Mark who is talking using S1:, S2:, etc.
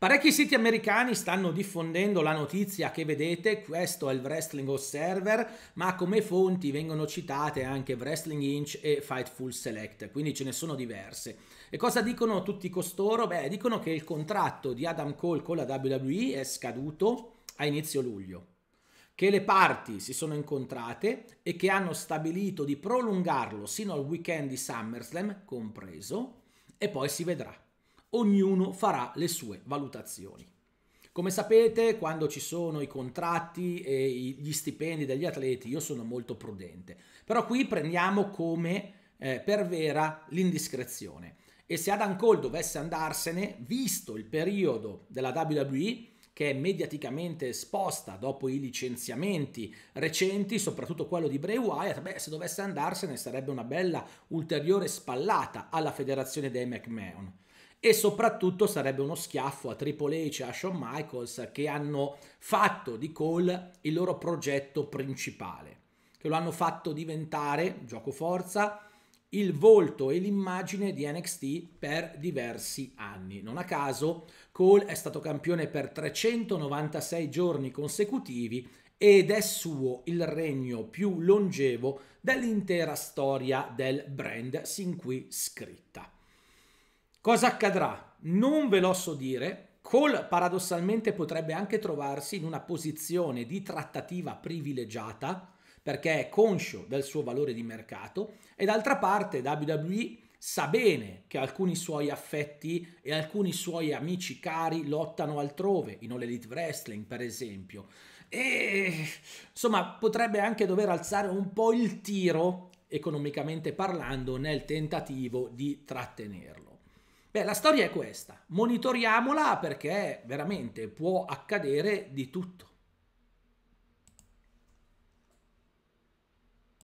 S1: Parecchi siti americani stanno diffondendo la notizia che vedete, questo è il Wrestling Observer, ma come fonti vengono citate anche Wrestling Inch e Fightful Select, quindi ce ne sono diverse. E cosa dicono tutti costoro? Beh, dicono che il contratto di Adam Cole con la WWE è scaduto a inizio luglio, che le parti si sono incontrate e che hanno stabilito di prolungarlo sino al weekend di SummerSlam compreso, e poi si vedrà ognuno farà le sue valutazioni. Come sapete, quando ci sono i contratti e gli stipendi degli atleti, io sono molto prudente, però qui prendiamo come eh, per vera l'indiscrezione. E se Adam Cole dovesse andarsene, visto il periodo della WWE, che è mediaticamente esposta dopo i licenziamenti recenti, soprattutto quello di Bray Wyatt, beh, se dovesse andarsene sarebbe una bella ulteriore spallata alla federazione dei McMahon e soprattutto sarebbe uno schiaffo a Triple H e a Shawn Michaels che hanno fatto di Cole il loro progetto principale, che lo hanno fatto diventare, gioco forza, il volto e l'immagine di NXT per diversi anni. Non a caso Cole è stato campione per 396 giorni consecutivi ed è suo il regno più longevo dell'intera storia del brand sin qui scritta. Cosa accadrà? Non ve lo so dire. Cole paradossalmente potrebbe anche trovarsi in una posizione di trattativa privilegiata perché è conscio del suo valore di mercato e d'altra parte WWE sa bene che alcuni suoi affetti e alcuni suoi amici cari lottano altrove, in All Elite Wrestling per esempio. E insomma potrebbe anche dover alzare un po' il tiro, economicamente parlando, nel tentativo di trattenerlo. Beh, la storia è questa, monitoriamola perché veramente può accadere di tutto.